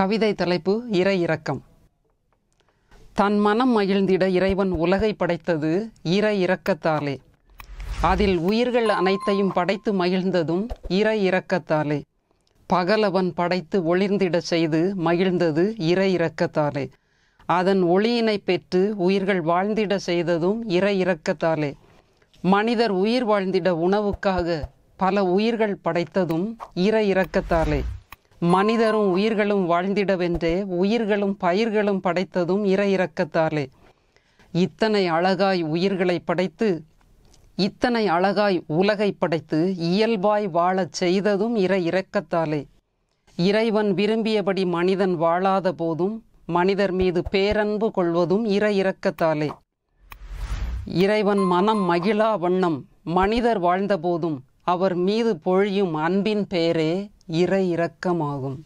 கவிதை தலைப்பு இறை இறக்கம் தன் மனம் மகிழ்ந்திட இறைவன் உலகை படைத்தது இறை இறக்கத்தாலே அதில் உயிர்கள் அனைத்தையும் படைத்து மகிழ்ந்ததும் இறை இறக்கத்தாலே பகலவன் படைத்து ஒளிர்ந்திட செய்து மகிழ்ந்தது இறை இறக்கத்தாலே அதன் ஒளியினை பெற்று உயிர்கள் வாழ்ந்திட செய்ததும் இறை இறக்கத்தாலே மனிதர் உயிர் வாழ்ந்திட உணவுக்காக பல உயிர்கள் படைத்ததும் இறை இறக்கத்தாலே மனிதரும் உயிர்களும் வாழ்ந்திடவென்றே உயிர்களும் பயிர்களும் படைத்ததும் இற இறக்கத்தாலே இத்தனை அழகாய் உயிர்களை படைத்து இத்தனை அழகாய் உலகை படைத்து இயல்பாய் வாழச் செய்ததும் இற இறக்கத்தாலே இறைவன் விரும்பியபடி மனிதன் வாழாத போதும் மனிதர் மீது பேரன்பு கொள்வதும் இற இறக்கத்தாலே இறைவன் மனம் மகிழா வண்ணம் மனிதர் வாழ்ந்தபோதும் அவர் மீது பொழியும் அன்பின் பேரே இறை இரக்கமாகும்